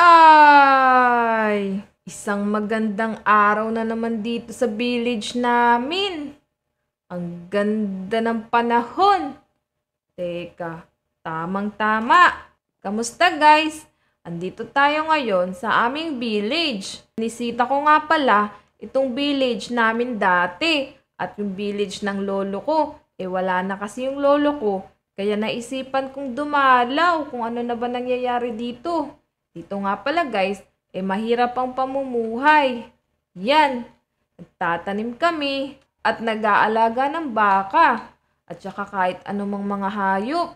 Ay! Isang magandang araw na naman dito sa village namin. Ang ganda ng panahon. Teka, tamang-tama. Kamusta guys? Andito tayo ngayon sa aming village. Nisita ko nga pala itong village namin dati. At yung village ng lolo ko, eh wala na kasi yung lolo ko. Kaya naisipan kong dumalaw kung ano na ba nangyayari dito. Dito nga pala guys, eh mahirap ang pamumuhay. Yan, nagtatanim kami at nag-aalaga ng baka at saka kahit anumang mga hayop.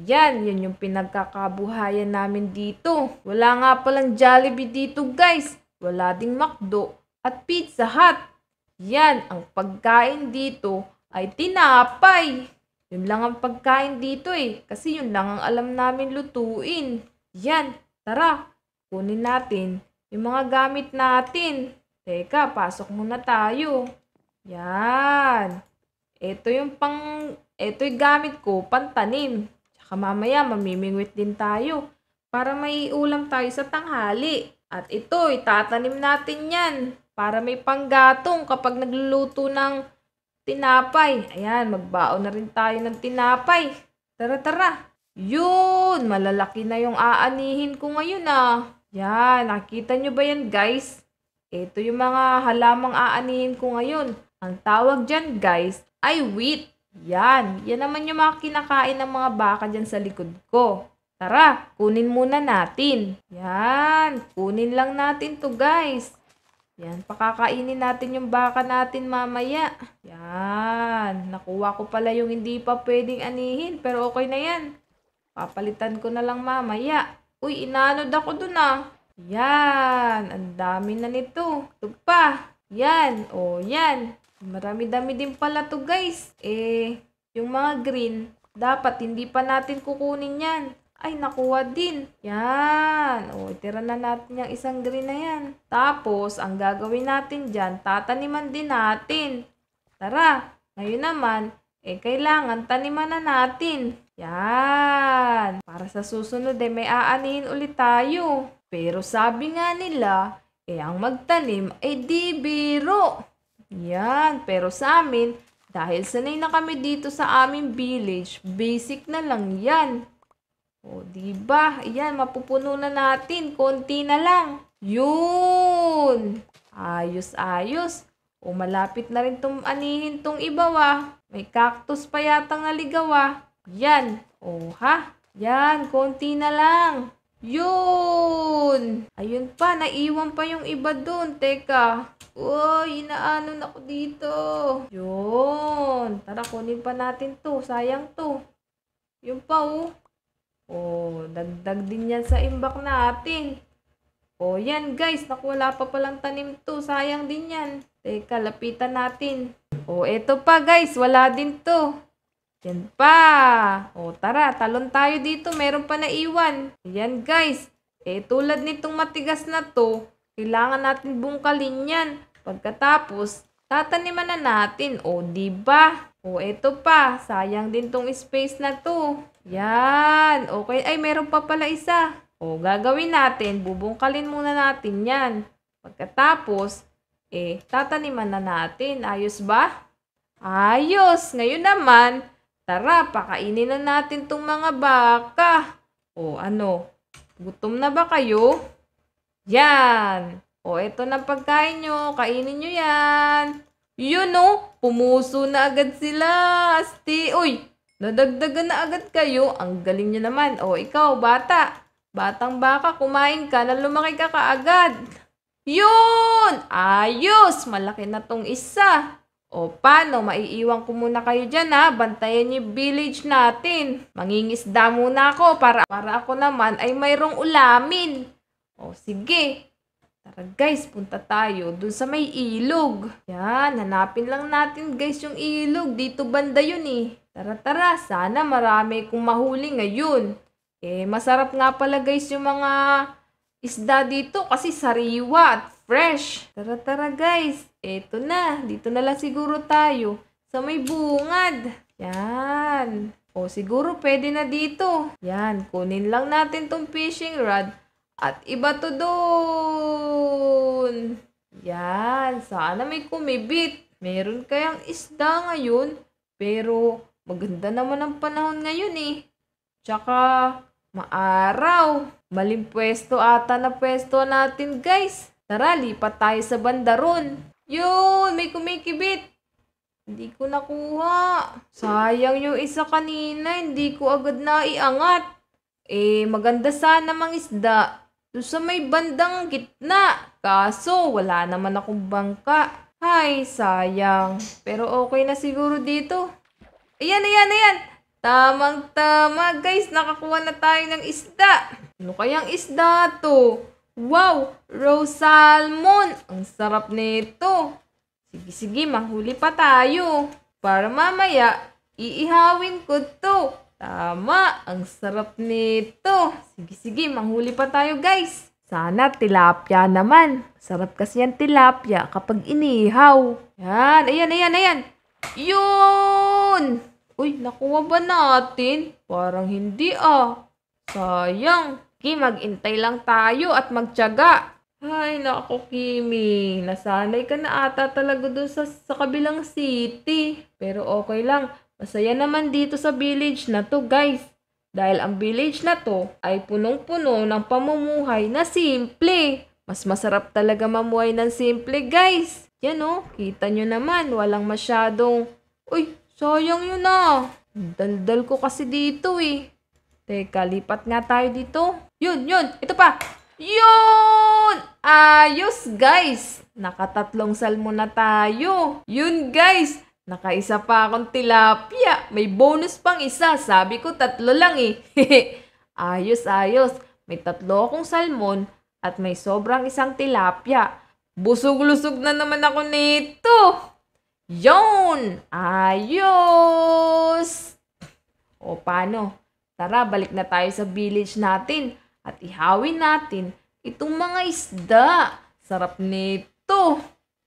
Yan, yun yung pinagkakabuhayan namin dito. Wala nga palang Jollibee dito guys. Wala ding McDo at Pizza Hut. Yan, ang pagkain dito ay tinapay. Yun lang ang pagkain dito eh. Kasi yun lang ang alam namin lutuin. Yan, Tara, kunin natin yung mga gamit natin. Teka, pasok muna tayo. Yan. Ito yung pang, ito yung gamit ko, pantanim. Tsaka mamaya, mamimingwit din tayo para may ulam tayo sa tanghali. At ito, itatanim natin yan para may panggatong kapag nagluluto ng tinapay. Ayan, magbaon na rin tayo ng tinapay. Tara, tara. Yun, malalaki na yung aanihin ko ngayon ah. Yan, nakita nyo ba yan guys? Ito yung mga halamang aanihin ko ngayon. Ang tawag dyan guys ay wheat. Yan, yan naman yung mga kinakain ng mga baka dyan sa likod ko. Tara, kunin muna natin. Yan, kunin lang natin to guys. Yan, pakakainin natin yung baka natin mamaya. Yan, nakuha ko pala yung hindi pa pwedeng anihin pero okay na yan. Papalitan ko na lang mamaya. Uy, inanod ako dun ah. Yan, ang dami na nito. Ito pa. Yan, o oh, yan. Marami-dami din pala to guys. Eh, yung mga green, dapat hindi pa natin kukunin yan. Ay, nakuha din. Yan. O, itira na natin yung isang green na yan. Tapos, ang gagawin natin dyan, tataniman din natin. Tara, ngayon naman, eh, kailangan taniman na natin. Yan. Para sa susunod eh, may aanihin ulit tayo. Pero sabi nga nila, eh ang magtanim ay eh, di biro. Yan. Pero sa amin, dahil sanay na kami dito sa aming village, basic na lang yan. O, di ba? Yan, mapupuno na natin. Konti na lang. Yun! Ayos, ayos. O, malapit na rin tum anihin tong iba, ah. May cactus pa yatang naligaw, ah. Yan. O, ha? Yan, konti na lang. Yun! Ayun pa, naiwan pa yung iba doon. Teka. Uy, inaanon ako dito. Yun. Tara, kunin pa natin to. Sayang to. Yun pa, oh. Oh, dagdag din yan sa imbak natin. Oh, yan guys. Naku, wala pa palang tanim to. Sayang din yan. Teka, lapitan natin. Oh, eto pa guys. Wala din to. Yan pa. O tara, talon tayo dito. Meron pa na iwan. Yan guys. Eh tulad nitong matigas na to, kailangan natin bungkalin yan. Pagkatapos, tataniman na natin. O di ba? O eto pa, sayang din tong space na to. Yan. Okay. Ay, meron pa pala isa. O gagawin natin, bubungkalin muna natin yan. Pagkatapos, eh, tataniman na natin. Ayos ba? Ayos! Ngayon naman, Tara, pakainin na natin tong mga baka. O ano, gutom na ba kayo? Yan. O eto na pagkain nyo, kainin nyo yan. Yun o, pumuso na agad sila. Asti, uy, nadagdagan na agad kayo. Ang galing nyo naman. O ikaw, bata. Batang baka, kumain ka na lumaki ka kaagad. Yun! Ayos! Malaki na tong isa. O paano, maiiwan ko muna kayo dyan ha, bantayan yung village natin. Mangingisda muna ako para, para ako naman ay mayroong ulamin. O sige, tara guys, punta tayo dun sa may ilog. Yan, hanapin lang natin guys yung ilog, dito banda yun eh. Tara tara, sana marami kong mahuli ngayon. Eh, masarap nga pala guys yung mga isda dito kasi sariwa at fresh. Tara tara guys, Ito na. Dito na lang siguro tayo sa may bungad. Yan. O siguro pwede na dito. Yan, kunin lang natin tong fishing rod at iba to doon. Yan, sana may kumibit. Meron kayang isda ngayon, pero maganda naman ang panahon ngayon eh. Tsaka, maaraw. Maling pwesto ata na pwesto natin guys. Tara, lipat tayo sa banda ron. Yun, may kumikibit. Hindi ko nakuha. Sayang yung isa kanina, hindi ko agad na iangat. Eh, maganda sana mangisda. Doon sa may bandang gitna. Kaso, wala naman akong bangka. Hay, sayang. Pero okay na siguro dito. Ayan, ayan, ayan. Tamang-tama, guys. Nakakuha na tayo ng isda. Ano kayang isda to? Wow! Rose salmon! Ang sarap nito. Sige, sige, manghuli pa tayo. Para mamaya, iihawin ko to. Tama, ang sarap nito. Sige, sige, manghuli pa tayo guys. Sana tilapia naman. Sarap kasi yan tilapia kapag inihaw. Yan, ayan, ayan, ayan. Yun! Uy, nakuha ba natin? Parang hindi ah. Sayang. Ki, maghintay lang tayo at magtyaga. Ay, nako, Kimi. Nasanay ka na ata talaga doon sa, sa kabilang city. Pero okay lang. Masaya naman dito sa village na to, guys. Dahil ang village na to ay punong-puno ng pamumuhay na simple. Mas masarap talaga mamuhay ng simple, guys. Yan o, oh, kita nyo naman. Walang masyadong, uy, sayang yun ah. Daldal ko kasi dito eh. Teka, lipat nga tayo dito. Yun, yun. Ito pa. Yun! Ayos, guys! Nakatatlong salmon na tayo. Yun, guys! Nakaisa pa akong tilapia. May bonus pang isa. Sabi ko tatlo lang eh. ayos, ayos. May tatlo akong salmon at may sobrang isang tilapia. Busog-lusog na naman ako nito. Yun! Ayos! O paano? Tara, balik na tayo sa village natin at ihawin natin itong mga isda. Sarap nito!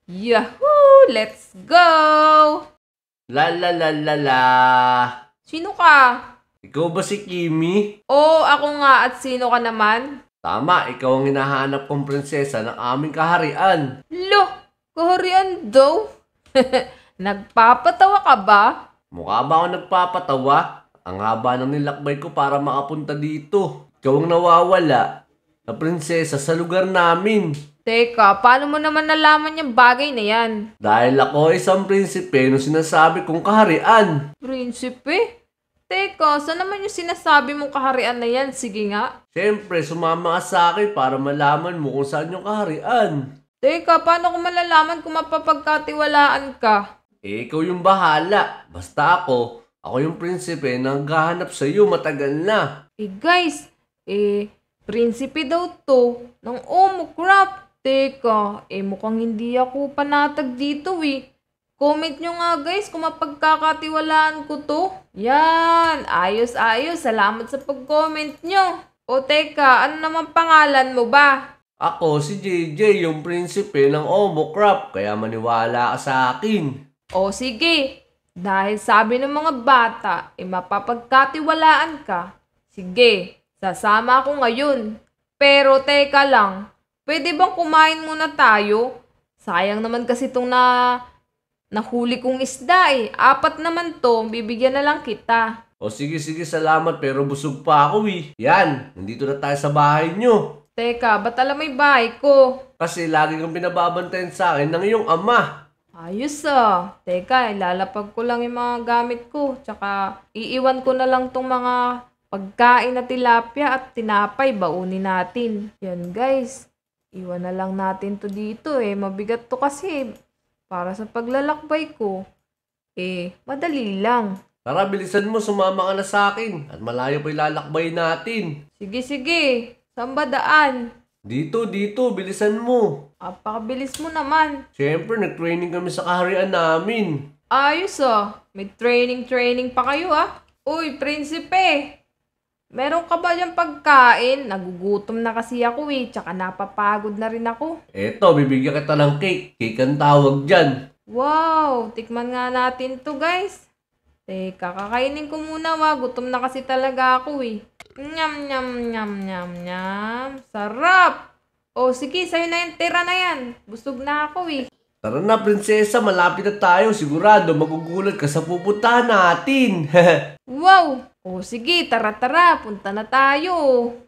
Yahoo! Let's go! La la la la la! Sino ka? Ikaw ba si Kimi? Oo, ako nga. At sino ka naman? Tama, ikaw ang hinahanap kong prinsesa ng aming kaharian. Lo, kaharian daw? Nagpapatawa ka ba? Mukha ba ako nagpapatawa? Ang haba ng nilakbay ko para makapunta dito. Ikaw ang nawawala na prinsesa sa lugar namin. Teka, paano mo naman nalaman yung bagay na yan? Dahil ako isang prinsipe no sinasabi kong kaharian. Prinsipe? Teka, saan naman yung sinasabi mong kaharian na yan? Sige nga. Siyempre, sumama ka sa akin para malaman mo kung saan yung kaharian. Teka, paano ko malalaman kung mapapagkatiwalaan ka? Eh, ikaw yung bahala. Basta ako, ako yung prinsipe na naghahanap sa iyo matagal na. Eh guys, eh, prinsipe daw to ng Omocrap. Teka, eh mukhang hindi ako panatag dito eh. Comment nyo nga guys kung mapagkakatiwalaan ko to. Yan, ayos-ayos. Salamat sa pag-comment nyo. O teka, ano naman pangalan mo ba? Ako si JJ, yung prinsipe ng Omocrap, kaya maniwala ka sa akin. O sige, dahil sabi ng mga bata, eh mapapagkatiwalaan ka. Sige, Sasama ako ngayon. Pero teka lang, pwede bang kumain muna tayo? Sayang naman kasi itong na... Nahuli kong isda eh. Apat naman to, bibigyan na lang kita. O sige, sige, salamat pero busog pa ako eh. Yan, nandito na tayo sa bahay nyo. Teka, ba't alam may bahay ko? Kasi lagi kang binababantayan sa akin ng iyong ama. Ayos ah. Teka, ilalapag eh, ko lang yung mga gamit ko. Tsaka iiwan ko na lang tong mga Pagkain na tilapia at tinapay, baunin natin. Yan guys. Iwan na lang natin to dito eh. Mabigat to kasi eh. para sa paglalakbay ko. Eh, madali lang. Tara, bilisan mo. Sumama ka na sa akin. At malayo pa ilalakbay natin. Sige, sige. Saan ba daan? Dito, dito. Bilisan mo. Apakabilis mo naman. Siyempre, nag-training kami sa kaharian namin. Ayos oh. May training-training pa kayo ah. Uy, prinsipe. Meron ka ba yung pagkain? Nagugutom na kasi ako eh, tsaka napapagod na rin ako. Eto, bibigyan kita ng cake. Cake ang tawag dyan. Wow, tikman nga natin to guys. Teka, kakainin ko muna wa. Gutom na kasi talaga ako eh. Nyam, nyam, nyam, nyam, nyam. Sarap! O oh, sige, sa'yo na yung Tira na yan. Busog na ako eh. Tara na, prinsesa. Malapit na tayo. Sigurado, magugulat ka sa pupuntahan natin. wow! O sige, tara-tara, punta na tayo.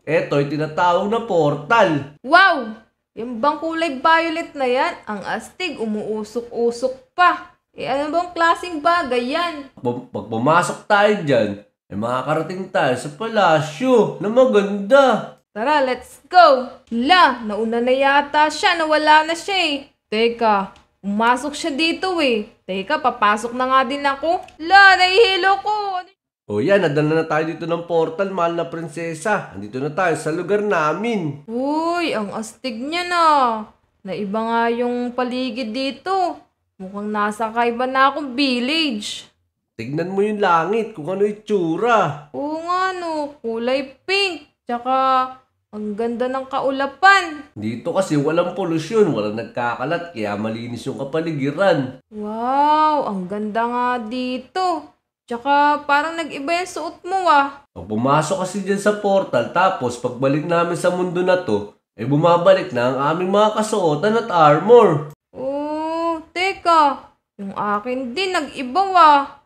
Eto'y tinatawag na portal. Wow! Yung bang kulay violet na yan, ang astig, umuusok-usok pa. Eh ano bang klaseng bagay yan? Bu- Pag pumasok tayo dyan, ay eh, makakarating tayo sa palasyo na maganda. Tara, let's go! La, nauna na yata siya, nawala na siya eh. Teka, umasok siya dito eh. Teka, papasok na nga din ako. La, nahihilo ko. O yan, nadala na tayo dito ng portal, mahal na prinsesa. Andito na tayo sa lugar namin. Uy, ang astig niya na. Naiba nga yung paligid dito. Mukhang nasa kaiba na akong village. Tignan mo yung langit kung ano itsura. Oo nga no, kulay pink. Tsaka ang ganda ng kaulapan. Dito kasi walang polusyon, walang nagkakalat, kaya malinis yung kapaligiran. Wow, ang ganda nga dito. Tsaka parang nag-iba yung suot mo ah. O, oh, pumasok kasi dyan sa portal tapos pagbalik namin sa mundo na to, eh bumabalik na ang aming mga kasuotan at armor. Oo, oh, teka. Yung akin din nag-iba ah.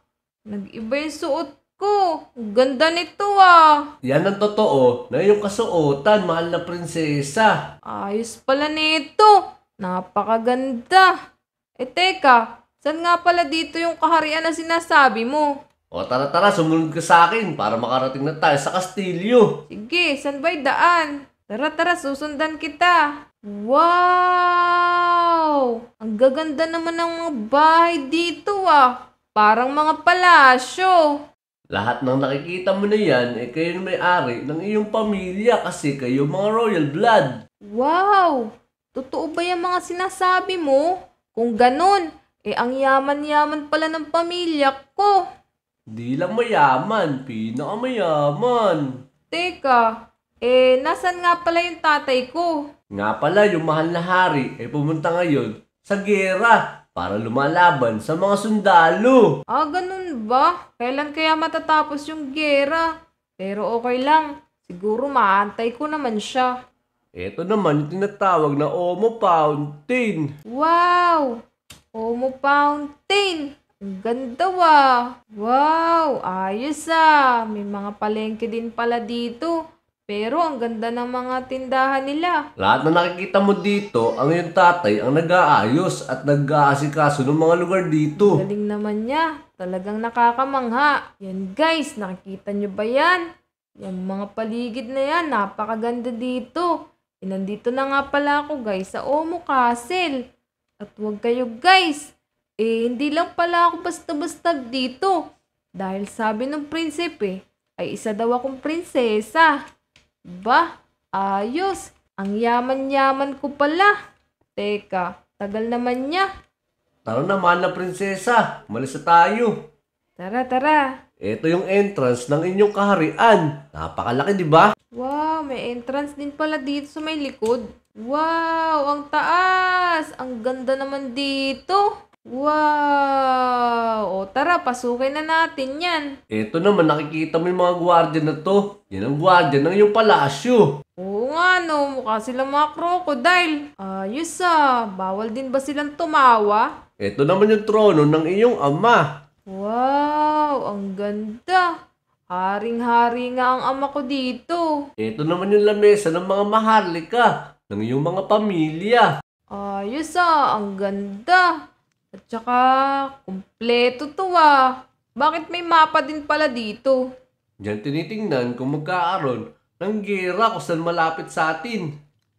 Nag-iba yung suot ko. Ganda nito ah. Yan ang totoo na yung kasuotan, mahal na prinsesa. Ayos pala nito. Napakaganda. Eh teka, saan nga pala dito yung kaharian na sinasabi mo? O tara tara, sumunod ka sa akin para makarating na tayo sa Kastilyo. Sige, saan ba'y daan? Tara tara, susundan kita. Wow! Ang gaganda naman ng mga bahay dito ah. Parang mga palasyo. Lahat ng nakikita mo na yan, eh kayo may ari ng iyong pamilya kasi kayo mga royal blood. Wow! Totoo ba yung mga sinasabi mo? Kung ganun, eh ang yaman-yaman pala ng pamilya ko. Di lang mayaman, pinakamayaman. Teka, eh, nasan nga pala yung tatay ko? Nga pala yung mahal na hari ay eh, pumunta ngayon sa gera para lumalaban sa mga sundalo. Ah, ganun ba? Kailan kaya matatapos yung gera? Pero okay lang, siguro maantay ko naman siya. Ito naman yung tinatawag na Omo Fountain. Wow! Omo Fountain! Ganda wa. Wow, ayos ah. May mga palengke din pala dito. Pero ang ganda ng mga tindahan nila. Lahat na nakikita mo dito, ang iyong tatay ang nag-aayos at nag-aasikaso ng mga lugar dito. Galing naman niya. Talagang nakakamangha. Yan guys, nakikita nyo ba yan? Yung mga paligid na yan, napakaganda dito. E na nga pala ako guys sa Omo Castle. At huwag kayo guys, eh, hindi lang pala ako basta-basta dito. Dahil sabi ng prinsipe, ay isa daw akong prinsesa. Ba, ayos. Ang yaman-yaman ko pala. Teka, tagal naman niya. Tara na, mahal na prinsesa. Malis tayo. Tara, tara. Ito yung entrance ng inyong kaharian. Napakalaki, di ba? Wow, may entrance din pala dito sa may likod. Wow, ang taas! Ang ganda naman dito. Wow! O tara, pasukin na natin yan. Ito naman, nakikita mo yung mga gwardiya na to. Yan ang gwardiya ng iyong palasyo. Oo nga no, mukha silang mga crocodile. Ayos ah, bawal din ba silang tumawa? Ito naman yung trono ng iyong ama. Wow, ang ganda. Haring-hari nga ang ama ko dito. Ito naman yung lamesa ng mga maharlika, ng iyong mga pamilya. Ayos ah, ang ganda. At saka, kumpleto to ah. Bakit may mapa din pala dito? Diyan tinitingnan kung magkaaron ng gera kung saan malapit sa atin.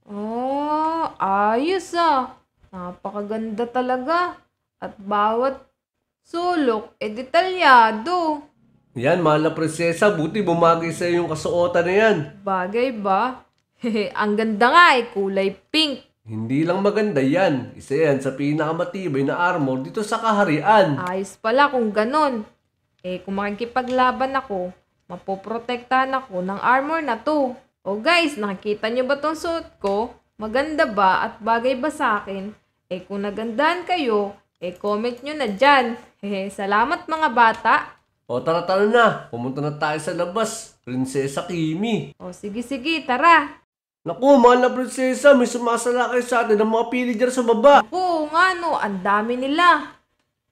Oh, ayos ah. Napakaganda talaga. At bawat sulok, eh detalyado. Yan, mala prinsesa. Buti bumagay sa yung kasuotan na yan. Bagay ba? Hehe, ang ganda nga eh. Kulay pink. Hindi lang maganda yan. Isa yan sa pinakamatibay na armor dito sa kaharian. Ayos pala kung ganon. Eh, kung makikipaglaban ako, mapoprotektahan ako ng armor na to. O guys, nakikita nyo ba tong suit ko? Maganda ba at bagay ba sa akin? Eh, kung nagandahan kayo, eh, comment nyo na dyan. Hehe, salamat mga bata. O tara tara na, pumunta na tayo sa labas, Prinsesa Kimi. O sige sige, tara. Naku, mahal na prinsesa, may sumasalakay sa atin ng mga pillager sa baba. Oo nga no, ang dami nila.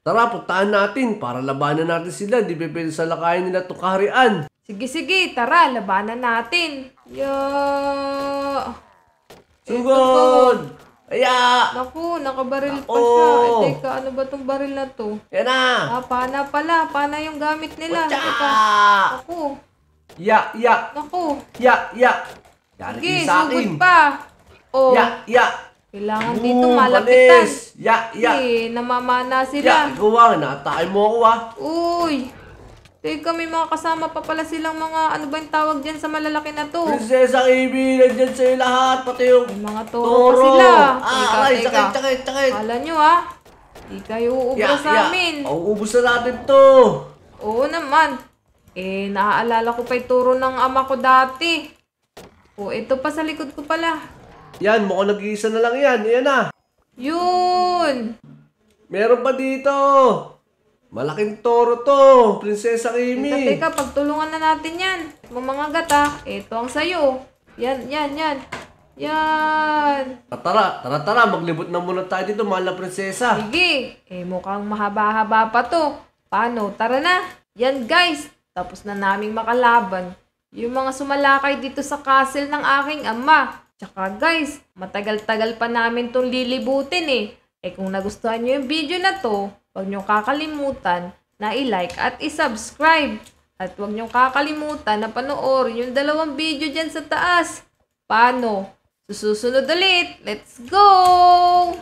Tara, puntaan natin para labanan natin sila. Di ba pwede salakayan nila itong kaharian? Sige, sige, tara, labanan natin. Yo! Sugod! Aya! Naku, nakabaril pa Ako! siya. Eh, teka, ano ba tong baril na to? Yan na! Ah, pana pala. Pana yung gamit nila. Watcha! Teka. Naku, Ya, ya! naku. Ya, ya! Galit Sige, okay, sa akin. pa. Oh. Ya, ya. Kailangan dito malapitan. Malis. Ya, ya. Eh, namamana sila. Ya, sila. ikaw ah. Natay mo ako ah. Uy. Teka, may mga kasama pa pala silang mga ano ba yung tawag dyan sa malalaki na to? Prinsesa Amy, nandiyan sa'yo lahat. Pati yung May mga toro, pa sila. Ah, teka, aray, teka. sakit, sakit, sakit. Kala nyo ha? Ah. Di kayo uubra sa amin. Auubos na natin to. Oo naman. Eh, naaalala ko pa yung turo ng ama ko dati. O, oh, ito pa sa likod ko pala. Yan, mukhang nag-iisa na lang yan. Yan na. Yun! Meron pa dito. Malaking toro to, Prinsesa Kimi. Teka, teka, pagtulungan na natin yan. Mga gata, ito ang sayo. Yan, yan, yan. Yan! Ah, tara, tara, tara. Maglibot na muna tayo dito, mahal na prinsesa. Sige. Eh, mukhang mahaba-haba pa to. Paano? Tara na. Yan, guys. Tapos na naming makalaban. Yung mga sumalakay dito sa castle ng aking ama. Tsaka guys, matagal-tagal pa namin tong lilibutin eh. Eh kung nagustuhan nyo yung video na to, huwag nyo kakalimutan na i-like at i-subscribe. At huwag nyo kakalimutan na panoorin yung dalawang video dyan sa taas. Paano? Susunod ulit. Let's go!